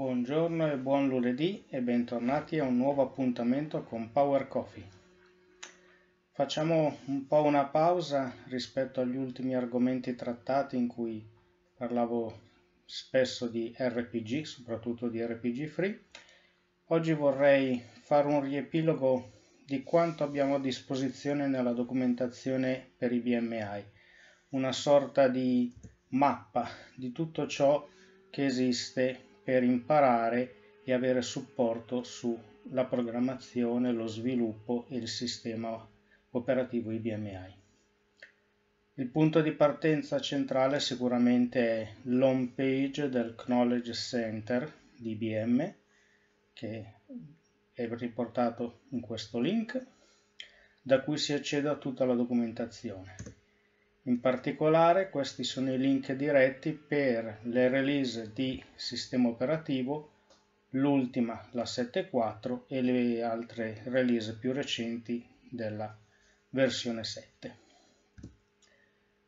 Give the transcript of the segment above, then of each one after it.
Buongiorno e buon lunedì e bentornati a un nuovo appuntamento con Power Coffee. Facciamo un po' una pausa rispetto agli ultimi argomenti trattati in cui parlavo spesso di RPG, soprattutto di RPG free. Oggi vorrei fare un riepilogo di quanto abbiamo a disposizione nella documentazione per i BMI, una sorta di mappa di tutto ciò che esiste per imparare e avere supporto sulla programmazione, lo sviluppo e il sistema operativo IBMI. Il punto di partenza centrale sicuramente è l'home page del Knowledge Center di IBM che è riportato in questo link da cui si accede a tutta la documentazione. In particolare questi sono i link diretti per le release di sistema operativo, l'ultima, la 7.4 e le altre release più recenti della versione 7.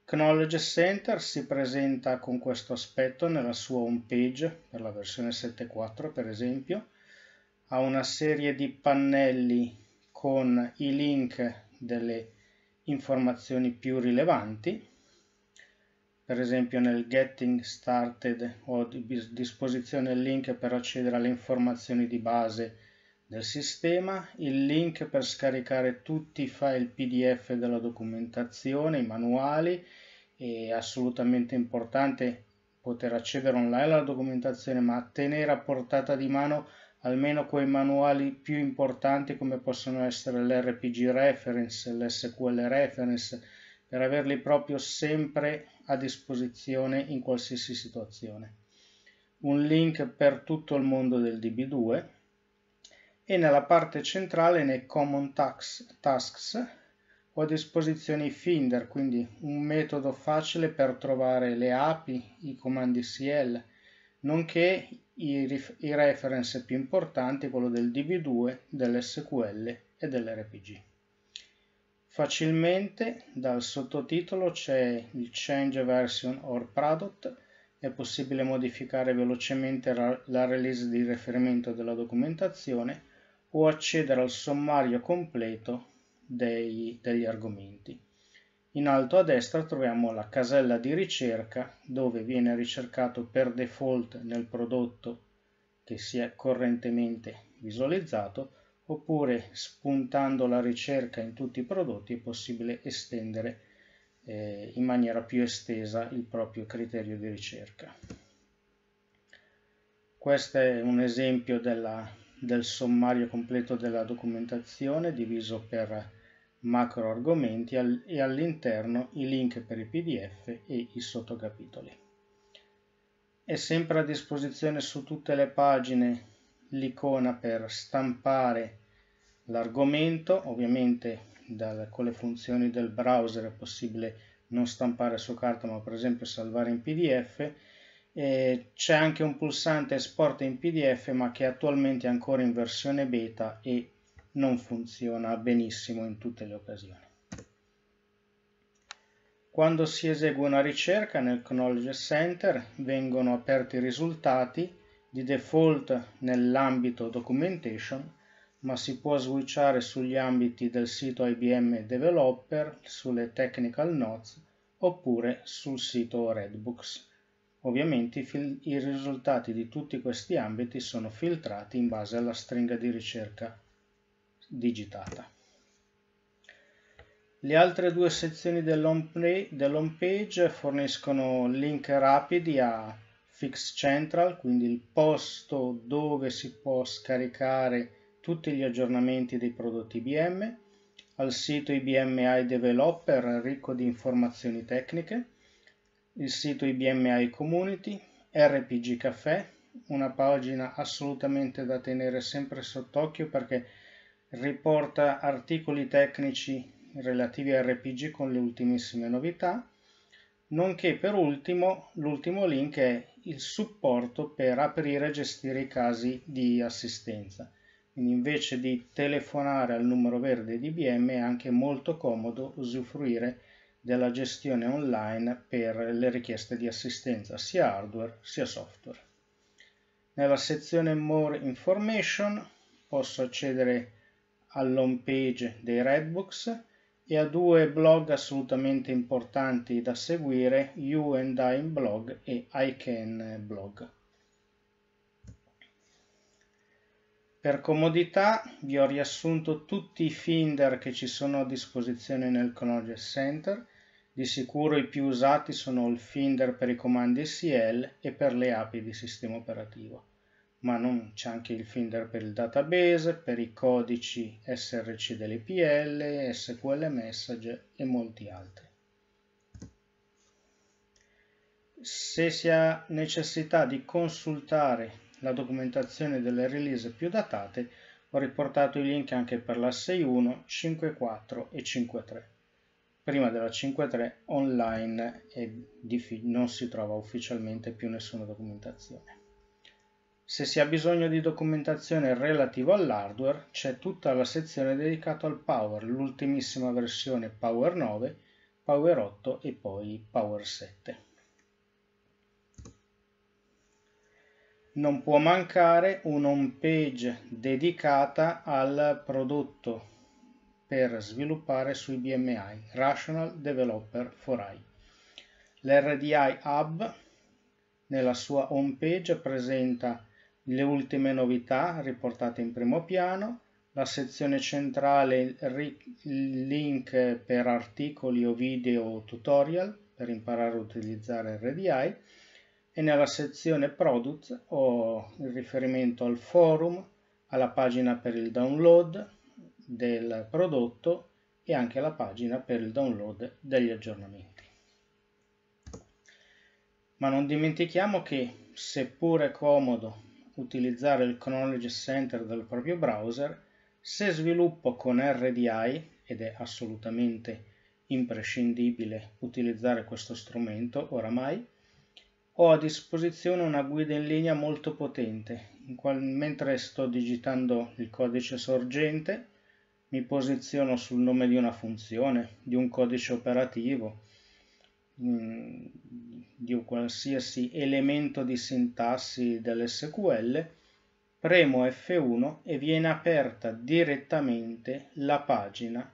Knowledge Center si presenta con questo aspetto nella sua home page per la versione 7.4 per esempio, ha una serie di pannelli con i link delle informazioni più rilevanti, per esempio nel Getting Started ho a disposizione il link per accedere alle informazioni di base del sistema, il link per scaricare tutti i file PDF della documentazione, i manuali, è assolutamente importante poter accedere online alla documentazione ma tenere a portata di mano almeno quei manuali più importanti come possono essere l'RPG Reference, l'SQL Reference, per averli proprio sempre a disposizione in qualsiasi situazione. Un link per tutto il mondo del DB2 e nella parte centrale nei Common tax, Tasks ho a disposizione i Finder, quindi un metodo facile per trovare le API, i comandi CL, nonché i, i reference più importanti quello del DB2, dell'SQL e dell'RPG. Facilmente dal sottotitolo c'è il Change Version or Product, è possibile modificare velocemente la release di riferimento della documentazione o accedere al sommario completo dei, degli argomenti. In alto a destra troviamo la casella di ricerca dove viene ricercato per default nel prodotto che si è correntemente visualizzato oppure spuntando la ricerca in tutti i prodotti è possibile estendere eh, in maniera più estesa il proprio criterio di ricerca. Questo è un esempio della, del sommario completo della documentazione diviso per macro argomenti e all'interno i link per i pdf e i sottocapitoli. È sempre a disposizione su tutte le pagine l'icona per stampare l'argomento, ovviamente dal, con le funzioni del browser è possibile non stampare su carta ma per esempio salvare in pdf c'è anche un pulsante export in pdf ma che attualmente è ancora in versione beta e non funziona benissimo in tutte le occasioni. Quando si esegue una ricerca nel Knowledge Center vengono aperti i risultati di default nell'ambito documentation ma si può switchare sugli ambiti del sito IBM Developer, sulle Technical Notes oppure sul sito Redbooks. Ovviamente i, i risultati di tutti questi ambiti sono filtrati in base alla stringa di ricerca digitata. Le altre due sezioni dell'home page forniscono link rapidi a Fix Central, quindi il posto dove si può scaricare tutti gli aggiornamenti dei prodotti IBM, al sito IBM IBMI Developer ricco di informazioni tecniche, il sito IBM IBMI Community, RPG Café, una pagina assolutamente da tenere sempre sott'occhio perché riporta articoli tecnici relativi a RPG con le ultimissime novità, nonché per ultimo l'ultimo link è il supporto per aprire e gestire i casi di assistenza. Quindi invece di telefonare al numero verde di BM è anche molto comodo usufruire della gestione online per le richieste di assistenza sia hardware sia software. Nella sezione More Information posso accedere a all'home page dei Redbooks e a due blog assolutamente importanti da seguire, You and I blog e I Can blog. Per comodità vi ho riassunto tutti i Finder che ci sono a disposizione nel Knowledge Center, di sicuro i più usati sono il Finder per i comandi SQL e per le API di sistema operativo ma non c'è anche il finder per il database, per i codici src dell'EPL, SQL message e molti altri. Se si ha necessità di consultare la documentazione delle release più datate, ho riportato i link anche per la 6.1, 5.4 e 5.3. Prima della 5.3 online non si trova ufficialmente più nessuna documentazione. Se si ha bisogno di documentazione relativa all'hardware, c'è tutta la sezione dedicata al Power, l'ultimissima versione Power 9, Power 8 e poi Power 7. Non può mancare un'home page dedicata al prodotto per sviluppare sui BMI, Rational Developer for I. L'RDI Hub nella sua home page presenta le ultime novità riportate in primo piano, la sezione centrale link per articoli o video o tutorial per imparare a utilizzare RDI e nella sezione product ho il riferimento al forum, alla pagina per il download del prodotto e anche alla pagina per il download degli aggiornamenti. Ma non dimentichiamo che seppure comodo utilizzare il Knowledge Center del proprio browser, se sviluppo con RDI, ed è assolutamente imprescindibile utilizzare questo strumento oramai, ho a disposizione una guida in linea molto potente, in quale mentre sto digitando il codice sorgente mi posiziono sul nome di una funzione, di un codice operativo, mh, mm, di un qualsiasi elemento di sintassi dell'SQL, premo F1 e viene aperta direttamente la pagina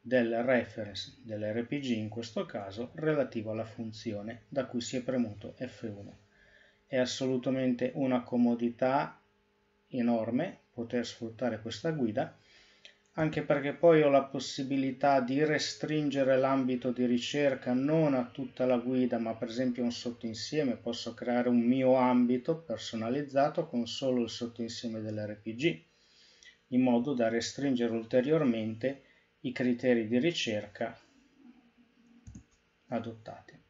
del reference dell'RPG in questo caso relativo alla funzione da cui si è premuto F1. È assolutamente una comodità enorme poter sfruttare questa guida anche perché poi ho la possibilità di restringere l'ambito di ricerca non a tutta la guida, ma per esempio un sottoinsieme, posso creare un mio ambito personalizzato con solo il sottoinsieme dell'RPG, in modo da restringere ulteriormente i criteri di ricerca adottati.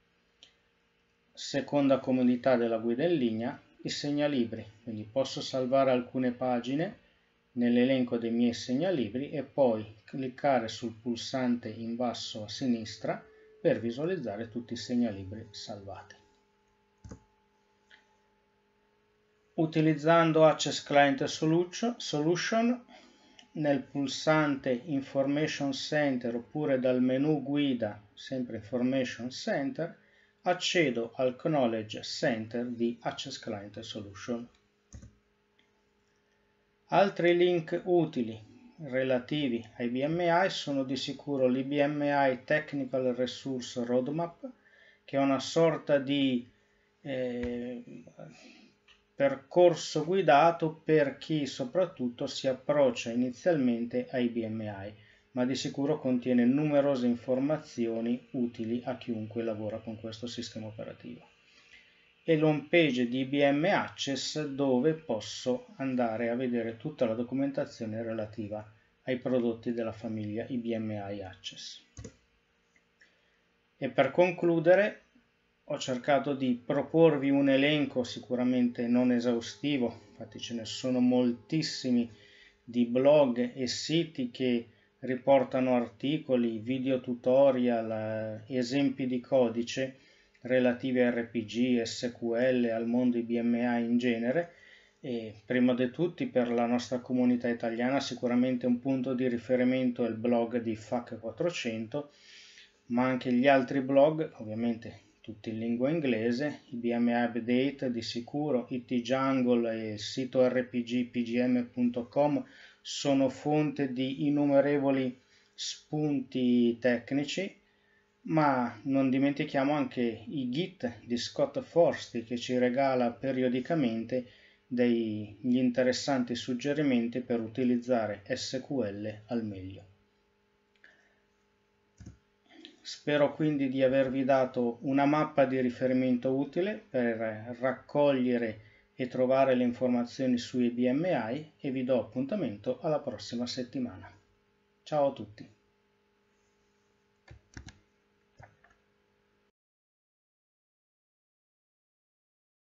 Seconda comodità della guida in linea, i segnalibri, quindi posso salvare alcune pagine nell'elenco dei miei segnalibri e poi cliccare sul pulsante in basso a sinistra per visualizzare tutti i segnalibri salvati. Utilizzando Access Client Solution nel pulsante Information Center oppure dal menu guida, sempre Information Center, accedo al Knowledge Center di Access Client Solution Altri link utili relativi ai BMI sono di sicuro l'IBMI Technical Resource Roadmap, che è una sorta di eh, percorso guidato per chi soprattutto si approccia inizialmente ai BMI, ma di sicuro contiene numerose informazioni utili a chiunque lavora con questo sistema operativo e l'home page di IBM Access dove posso andare a vedere tutta la documentazione relativa ai prodotti della famiglia IBM I Access. E per concludere ho cercato di proporvi un elenco sicuramente non esaustivo, infatti ce ne sono moltissimi di blog e siti che riportano articoli, video tutorial, esempi di codice relative a RPG, SQL, al mondo IBMA in genere e prima di tutti per la nostra comunità italiana sicuramente un punto di riferimento è il blog di FAC400 ma anche gli altri blog, ovviamente tutti in lingua inglese, IBMA Update di sicuro, IT Jungle e il sito rpgpgm.com sono fonte di innumerevoli spunti tecnici ma non dimentichiamo anche i git di Scott Forsti che ci regala periodicamente degli interessanti suggerimenti per utilizzare SQL al meglio. Spero quindi di avervi dato una mappa di riferimento utile per raccogliere e trovare le informazioni sui BMI e vi do appuntamento alla prossima settimana. Ciao a tutti!